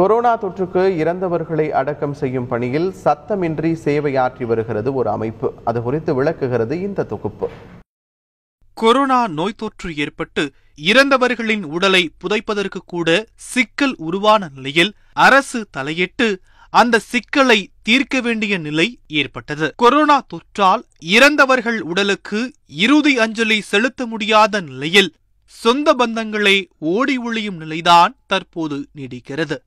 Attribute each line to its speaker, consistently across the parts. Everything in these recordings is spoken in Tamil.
Speaker 1: கொரோனா தொற்றுக்கு இறந்தவர்களை அடக்கம் செய்யும் பணியில் சத்தமின்றி சேவையாற்றி வருகிறது ஒரு அமைப்பு அது குறித்து விளக்குகிறது இந்த தொகுப்பு கொரோனா நோய் தொற்று ஏற்பட்டு இறந்தவர்களின் உடலை புதைப்பதற்கு கூட சிக்கல் உருவான நிலையில் அரசு தலையிட்டு அந்த சிக்கலை தீர்க்க வேண்டிய நிலை ஏற்பட்டது கொரோனா தொற்றால் இறந்தவர்கள் உடலுக்கு இறுதி அஞ்சலி செலுத்த முடியாத நிலையில் சொந்த பந்தங்களை ஓடி ஒழியும் நிலைதான் தற்போது நீடிக்கிறது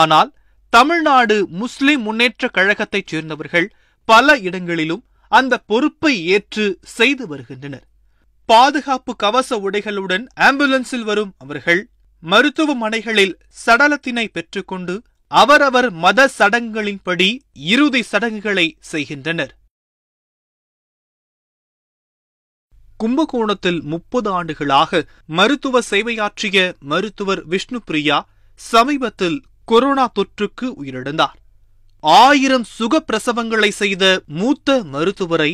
Speaker 1: ஆனால் தமிழ்நாடு முஸ்லிம் முன்னேற்ற கழகத்தைச் சேர்ந்தவர்கள் பல இடங்களிலும் அந்த பொறுப்பை ஏற்று செய்து வருகின்றனர் பாதுகாப்பு கவச உடைகளுடன் ஆம்புலன்ஸில் வரும் அவர்கள் மருத்துவமனைகளில் சடலத்தினை பெற்றுக்கொண்டு அவரவர் மத சடங்குகளின்படி இறுதி சடங்குகளை செய்கின்றனர் கும்பகோணத்தில் முப்பது ஆண்டுகளாக மருத்துவ சேவையாற்றிய மருத்துவர் விஷ்ணு பிரியா சமீபத்தில் கொரோனா தொற்றுக்கு உயிரிழந்தார் ஆயிரம் பிரசவங்களை செய்த மூத்த மருத்துவரை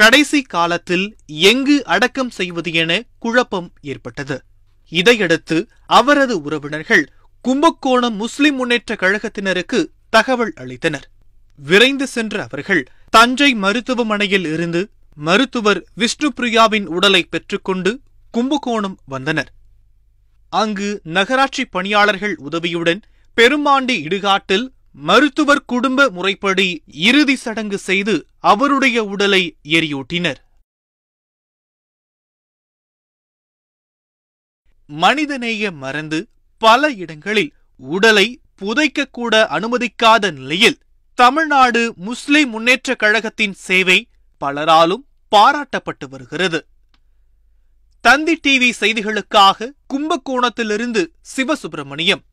Speaker 1: கடைசி காலத்தில் எங்கு அடக்கம் செய்வது என குழப்பம் ஏற்பட்டது இதையடுத்து அவரது உறவினர்கள் கும்பகோணம் முஸ்லிம் முன்னேற்ற கழகத்தினருக்கு தகவல் அளித்தனர் விரைந்து சென்ற அவர்கள் தஞ்சை மருத்துவமனையில் இருந்து மருத்துவர் விஷ்ணு பிரியாவின் உடலை பெற்றுக்கொண்டு கும்பகோணம் வந்தனர் அங்கு நகராட்சி பணியாளர்கள் உதவியுடன் பெருமாண்டி இடுகாட்டில் மருத்துவர் குடும்ப முறைப்படி இறுதி சடங்கு செய்து அவருடைய உடலை எரியூட்டினர் மனிதநேய மறந்து பல இடங்களில் உடலை புதைக்கக்கூட அனுமதிக்காத நிலையில் தமிழ்நாடு முஸ்லிம் முன்னேற்றக் கழகத்தின் சேவை பலராலும் பாராட்டப்பட்டு வருகிறது தந்தி டிவி செய்திகளுக்காக கும்பகோணத்திலிருந்து சிவசுப்பிரமணியம்